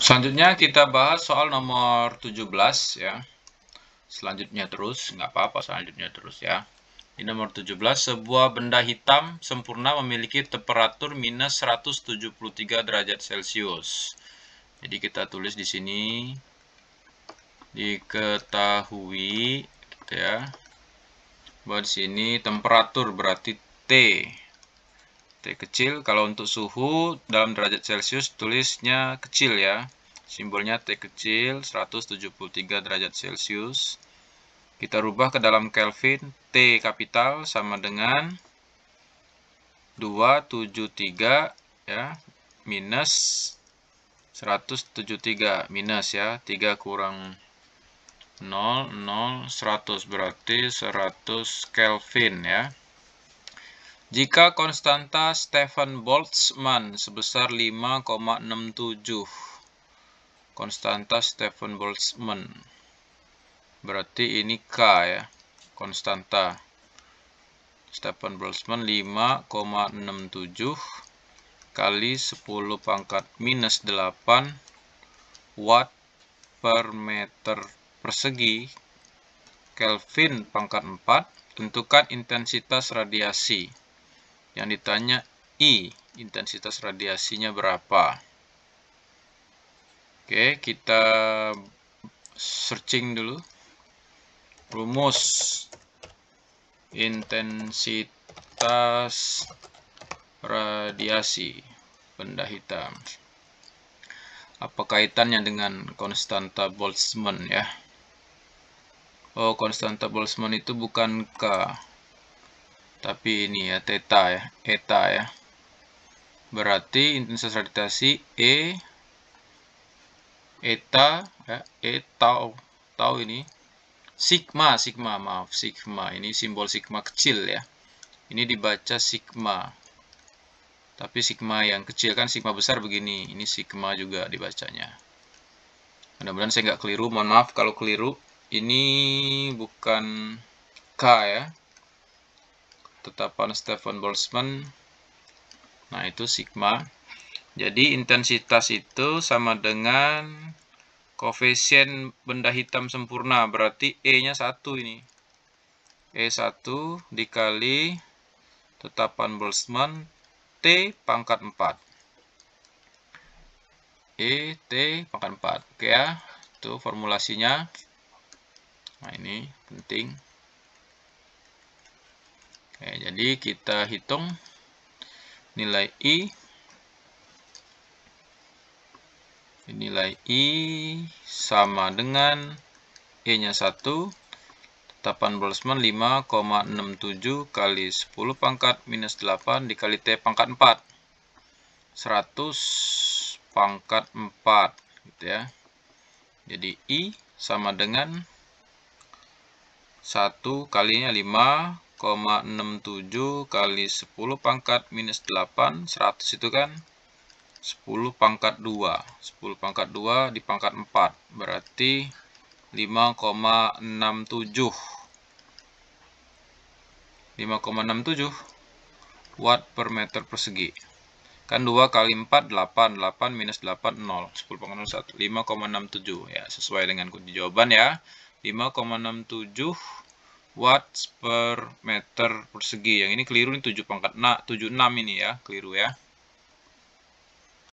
Selanjutnya kita bahas soal nomor 17 ya. Selanjutnya terus, nggak apa-apa selanjutnya terus ya. Di nomor 17, sebuah benda hitam sempurna memiliki temperatur minus 173 derajat Celcius. Jadi kita tulis di sini, diketahui, gitu ya. Buat sini temperatur berarti T. T kecil, kalau untuk suhu dalam derajat Celcius tulisnya kecil ya. Simbolnya T kecil 173 derajat Celcius. Kita rubah ke dalam Kelvin, T kapital sama dengan 273 ya, minus 173 minus ya, 3 kurang 0, 0, 100 berarti 100 Kelvin ya. Jika konstanta Stefan Boltzmann sebesar 5,67. Konstanta Stefan Boltzmann. Berarti ini K ya. Konstanta. Stefan Boltzmann 5,67 kali 10 pangkat minus 8 watt per meter persegi Kelvin pangkat 4 tentukan intensitas radiasi yang ditanya I, intensitas radiasinya berapa? Oke, kita searching dulu. Rumus intensitas radiasi benda hitam. Apa kaitannya dengan konstanta Boltzmann ya? Oh, konstanta Boltzmann itu bukan K tapi ini ya theta ya eta ya berarti intensitas radiasi e eta ya, e tau tau ini sigma sigma maaf sigma ini simbol sigma kecil ya ini dibaca sigma tapi sigma yang kecil kan sigma besar begini ini sigma juga dibacanya mudah-mudahan saya nggak keliru mohon maaf kalau keliru ini bukan k ya tetapan Stefan Boltzmann. Nah, itu sigma. Jadi intensitas itu sama dengan koefisien benda hitam sempurna, berarti E-nya 1 ini. E1 dikali tetapan Boltzmann T pangkat 4. E, T pangkat 4. Oke ya, itu formulasinya. Nah, ini penting. Oke, ya, jadi kita hitung nilai I nilai I sama dengan E-nya 1 tetapan Boltzmann 5,67 kali 10 pangkat minus 8 dikali T pangkat 4 100 pangkat 4 gitu ya jadi I sama dengan 1 kalinya 5 0,67 kali 10 pangkat minus 8, 100 itu kan 10 pangkat 2. 10 pangkat 2 di pangkat 4, berarti 5,67. 5,67 watt per meter persegi. Kan 2 kali 4, 8. 8 minus 8, 0. 10 pangkat 1, 5,67. Ya, sesuai dengan kunci jawaban ya. 5,67 watts per meter persegi. Yang ini keliru, ini 7 pangkat nah, 76 ini ya, keliru ya.